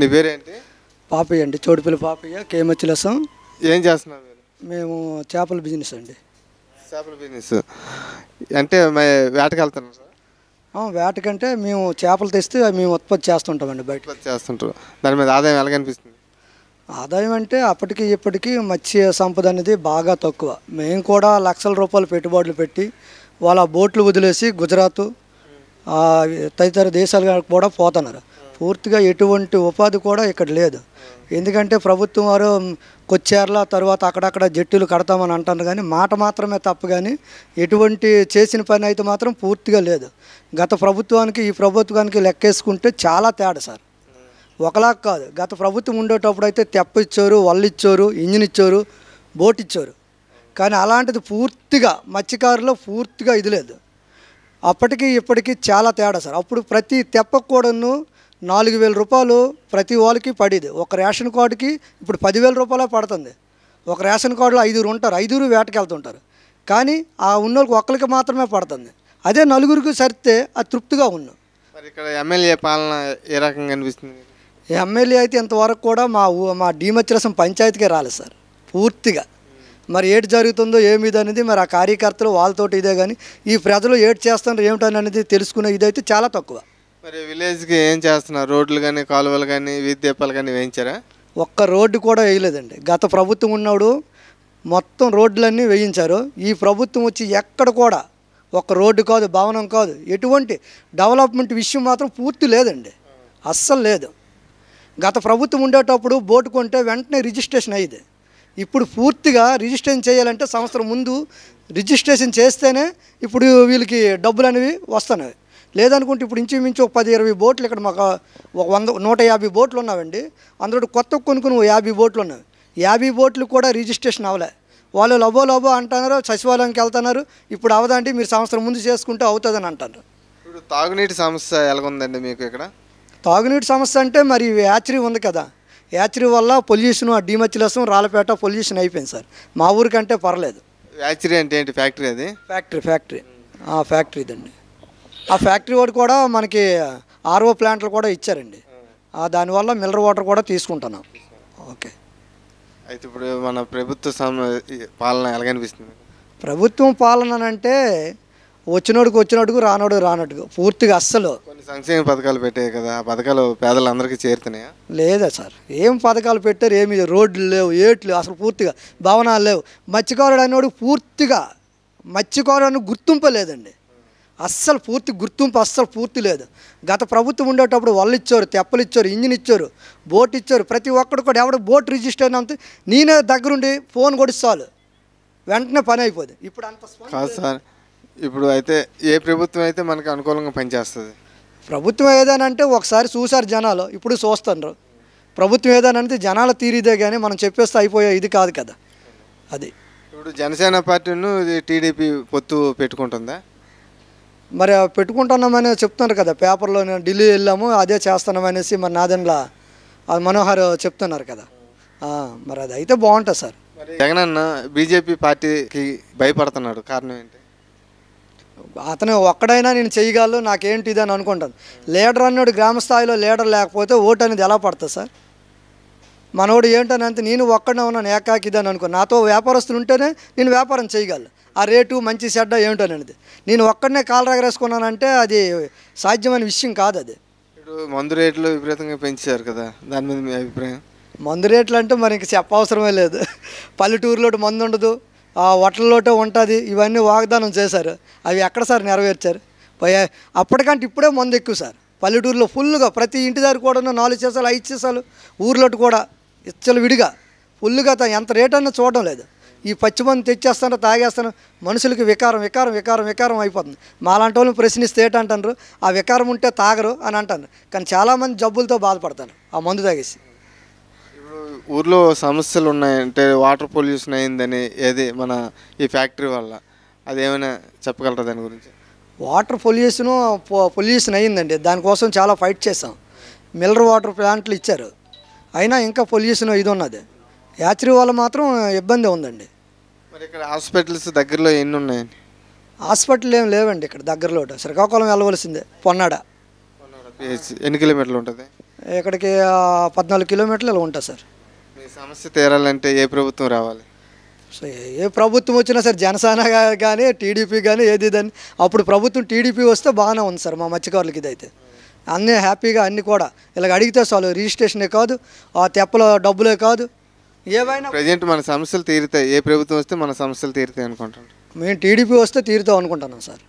నీ పేరేంటి పాపయ్య అండి చోటుపల్లి పాపయ్య లసం ఏం చేస్తున్నారు మేము చేపల బిజినెస్ అండి చేపల బిజినెస్ అంటే వేటకి వెళ్తున్నాం సార్ వేటకంటే మేము చేపలు తెస్తే మేము ఉత్పత్తి చేస్తుంటామండి బయట చేస్తుంటాం చేస్తుంటారు దాని మీద ఆదాయం అనిపిస్తుంది ఆదాయం అంటే అప్పటికి ఇప్పటికీ మత్స్య సంపద అనేది బాగా తక్కువ మేము కూడా లక్షల రూపాయలు పెట్టుబడులు పెట్టి వాళ్ళ బోట్లు వదిలేసి గుజరాత్ తదితర దేశాలు కూడా పోతున్నారు పూర్తిగా ఎటువంటి ఉపాధి కూడా ఇక్కడ లేదు ఎందుకంటే ప్రభుత్వం వారు కొచ్చేర్ల తర్వాత అక్కడక్కడ జట్టులు కడతామని అంటారు కానీ మాట మాత్రమే తప్పు కానీ ఎటువంటి చేసిన పని అయితే మాత్రం పూర్తిగా లేదు గత ప్రభుత్వానికి ఈ ప్రభుత్వానికి లెక్కేసుకుంటే చాలా తేడా సార్ ఒకలా కాదు గత ప్రభుత్వం ఉండేటప్పుడు అయితే తెప్ప ఇచ్చారు వల్లు ఇచ్చారు ఇంజిన్ ఇచ్చారు బోట్ ఇచ్చారు కానీ అలాంటిది పూర్తిగా మత్స్యకారులో పూర్తిగా ఇది లేదు అప్పటికి ఇప్పటికీ చాలా తేడా సార్ అప్పుడు ప్రతి తెప్పకూడను కూడాను నాలుగు వేల రూపాయలు ప్రతి వాళ్ళకి పడేది ఒక రేషన్ కార్డుకి ఇప్పుడు పదివేల రూపాయలు పడుతుంది ఒక రేషన్ కార్డులో ఐదుగురు ఉంటారు ఐదుగురు వేటకి వెళ్తుంటారు కానీ ఆ ఉన్నోళ్ళకి ఒక్కరికి మాత్రమే పడుతుంది అదే నలుగురికి సరితే అది తృప్తిగా ఉన్నాం ఎమ్మెల్యే పాలన ఏ రకంగా అనిపిస్తుంది ఎమ్మెల్యే అయితే ఇంతవరకు కూడా మా మా డీమచ్చరసం పంచాయతీకే రాలేదు సార్ పూర్తిగా మరి ఏటు జరుగుతుందో ఏమిది అనేది మరి ఆ కార్యకర్తలు వాళ్ళతోటి ఇదే కానీ ఈ ప్రజలు ఏటు చేస్తున్నారు ఏమిటని అనేది తెలుసుకునే ఇదైతే చాలా తక్కువ మరి విలేజ్కి ఏం చేస్తున్నారు రోడ్లు కానీ కాలువలు కానీ వీధి కానీ వేయించారా ఒక్క రోడ్డు కూడా వేయలేదండి గత ప్రభుత్వం ఉన్నాడు మొత్తం రోడ్లన్నీ వేయించారు ఈ ప్రభుత్వం వచ్చి ఎక్కడ కూడా ఒక రోడ్డు కాదు భవనం కాదు ఎటువంటి డెవలప్మెంట్ విషయం మాత్రం పూర్తి లేదండి అస్సలు లేదు గత ప్రభుత్వం ఉండేటప్పుడు బోటు కొంటే వెంటనే రిజిస్ట్రేషన్ అయ్యేది ఇప్పుడు పూర్తిగా రిజిస్ట్రేషన్ చేయాలంటే సంవత్సరం ముందు రిజిస్ట్రేషన్ చేస్తేనే ఇప్పుడు వీళ్ళకి డబ్బులు అనేవి వస్తున్నాయి లేదనుకుంటే ఇప్పుడు ఇంచుమించు ఒక పది ఇరవై బోట్లు ఇక్కడ మాకు ఒక వంద నూట యాభై బోట్లు ఉన్నావండి అందులో కొత్త కొనుక్కుని యాభై బోట్లు ఉన్నాయి యాభై బోట్లు కూడా రిజిస్ట్రేషన్ అవ్వలే వాళ్ళు లబో లబో అంటున్నారు సచివాలయంకి వెళ్తున్నారు ఇప్పుడు అవదండి మీరు సంవత్సరం ముందు చేసుకుంటే అవుతుందని అంటారు ఇప్పుడు తాగునీటి సమస్య ఎలాగుందండి మీకు ఇక్కడ తాగునీటి సమస్య అంటే మరి యాచరీ ఉంది కదా యాచరీ వల్ల పొల్యూషన్ ఆ డిమచ్యులసం రాళ్ళపేట పొల్యూషన్ అయిపోయింది సార్ మా ఊరికంటే పర్లేదు యాచరీ అంటే ఏంటి ఫ్యాక్టరీ అది ఫ్యాక్టరీ ఫ్యాక్టరీ ఫ్యాక్టరీ ఇదండి ఆ ఫ్యాక్టరీ వాడు కూడా మనకి ఆర్ఓ ప్లాంట్లు కూడా ఇచ్చారండి దానివల్ల మినరల్ వాటర్ కూడా తీసుకుంటున్నాం ఓకే అయితే ఇప్పుడు మన ప్రభుత్వ పాలన ఎలాగనిపిస్తుంది ప్రభుత్వం పాలన అంటే వచ్చినోడుకు వచ్చినట్టుకు రానోడు రానట్టుకు పూర్తిగా అస్సలు కొన్ని సంక్షేమ పథకాలు పెట్టాయి కదా ఆ పథకాలు పేదలందరికీ చేరుతున్నాయా లేదా సార్ ఏం పథకాలు పెట్టారు ఏమి రోడ్లు లేవు ఏట్లు అసలు పూర్తిగా భవనాలు లేవు మత్స్యకారుడు అనేవాడు పూర్తిగా మత్స్యకారుడు అని లేదండి అస్సలు పూర్తి గుర్తింపు అస్సలు పూర్తి లేదు గత ప్రభుత్వం ఉండేటప్పుడు వాళ్ళు ఇచ్చారు తెప్పలు ఇచ్చారు ఇంజిన్ ఇచ్చారు బోట్ ఇచ్చారు ప్రతి ఒక్కడు కూడా ఎవడు బోట్ రిజిస్టర్ అయినంత నేనే దగ్గరుండి ఫోన్ కొడిస్తాలు వెంటనే పని అయిపోదు ఇప్పుడు అంత కాదు సార్ ఇప్పుడు అయితే ఏ ప్రభుత్వం అయితే మనకు అనుకూలంగా పనిచేస్తుంది ప్రభుత్వం అంటే ఒకసారి చూశారు జనాలు ఇప్పుడు చూస్తున్నారు ప్రభుత్వం అంటే జనాల తీరిదే కానీ మనం చెప్పేస్తే అయిపోయే ఇది కాదు కదా అది ఇప్పుడు జనసేన పార్టీను టీడీపీ పొత్తు పెట్టుకుంటుందా మరి పెట్టుకుంటున్నామనే చెప్తున్నారు కదా పేపర్లో ఢిల్లీ వెళ్ళాము అదే చేస్తున్నామనేసి మరి మరి నాదన్లా మనోహర్ చెప్తున్నారు కదా మరి అది అయితే బాగుంటుంది సార్ జగన్ అన్న బీజేపీ పార్టీకి భయపడుతున్నాడు కారణం ఏంటి అతను ఒక్కడైనా నేను చేయగలను అని అనుకుంటాను లీడర్ అన్నాడు గ్రామస్థాయిలో లీడర్ లేకపోతే ఓటు అనేది ఎలా పడుతుంది సార్ మనోడు ఏంటనంత నేను ఒక్కడనే ఉన్నాను ఏకాకిదని అనుకో నాతో వ్యాపారస్తులు ఉంటేనే నేను వ్యాపారం చేయగలను ఆ రేటు మంచి చెడ్డ ఏమిటనేది నేను ఒక్కడనే కాలు రగరేసుకున్నానంటే అది సాధ్యమైన విషయం కాదు అది ఇప్పుడు మందు రేట్లు విపరీతంగా పెంచారు కదా దాని మీద మీ అభిప్రాయం మందు రేట్లు అంటే మనకి చెప్పవసరమే లేదు పల్లెటూరులో మందు ఉండదు ఆ హోటల్లోటే ఉంటుంది ఇవన్నీ వాగ్దానం చేశారు అవి ఎక్కడ సార్ నెరవేర్చారు అప్పటికంటే ఇప్పుడే మందు ఎక్కువ సార్ పల్లెటూరులో ఫుల్గా ప్రతి ఇంటి దగ్గర కూడా నాలుగు చేసాలు ఐదు చేసాలు ఊర్లోటి కూడా ఇచ్చలు విడిగా ఫుల్గా ఎంత రేట్ అన్నా చూడడం లేదు ఈ పచ్చిమంది తెచ్చేస్తాను తాగేస్తాను మనుషులకి వికారం వికారం వికారం వికారం అయిపోతుంది మాలాంటి వాళ్ళని ప్రశ్నిస్తే ఏంటంటారు ఆ వికారం ఉంటే తాగరు అని అంటారు కానీ చాలామంది జబ్బులతో బాధపడతారు ఆ మందు తాగేసి ఊర్లో సమస్యలు ఉన్నాయంటే వాటర్ పొల్యూషన్ అయిందని ఏది మన ఈ ఫ్యాక్టరీ వల్ల అదేమైనా చెప్పగలరా దాని గురించి వాటర్ పొల్యూషను పొల్యూషన్ అయ్యిందండి దానికోసం చాలా ఫైట్ చేసాం మిల్లర్ వాటర్ ప్లాంట్లు ఇచ్చారు అయినా ఇంకా పొల్యూషన్ ఇది ఉన్నది యాత్రి వాళ్ళు మాత్రం ఇబ్బంది ఉందండి మరి ఇక్కడ హాస్పిటల్స్ దగ్గరలో ఎన్ని ఉన్నాయండి హాస్పిటల్ ఏం లేవండి ఇక్కడ దగ్గరలో శ్రీకాకుళం వెళ్ళవలసిందే పొన్నాడ ఎన్ని కిలోమీటర్లు ఉంటుంది ఇక్కడికి పద్నాలుగు కిలోమీటర్లు ఇలా ఉంటుంది సార్ మీ సమస్య తీరాలంటే ఏ ప్రభుత్వం రావాలి సో ఏ ప్రభుత్వం వచ్చినా సరే జనసేన కానీ టీడీపీ కానీ ఏది దాన్ని అప్పుడు ప్రభుత్వం టీడీపీ వస్తే బాగానే ఉంది సార్ మా మత్స్యకారులకి ఇదైతే అన్నీ హ్యాపీగా అన్నీ కూడా ఇలాగ అడిగితే చాలు రిజిస్ట్రేషనే కాదు ఆ తెప్పల డబ్బులే కాదు ఏవైనా ప్రజెంట్ మన సమస్యలు తీరుతాయి ఏ ప్రభుత్వం వస్తే మన సమస్యలు తీరుతాయి అనుకుంటాను మేము టీడీపీ వస్తే తీరుతాం అనుకుంటున్నాం సార్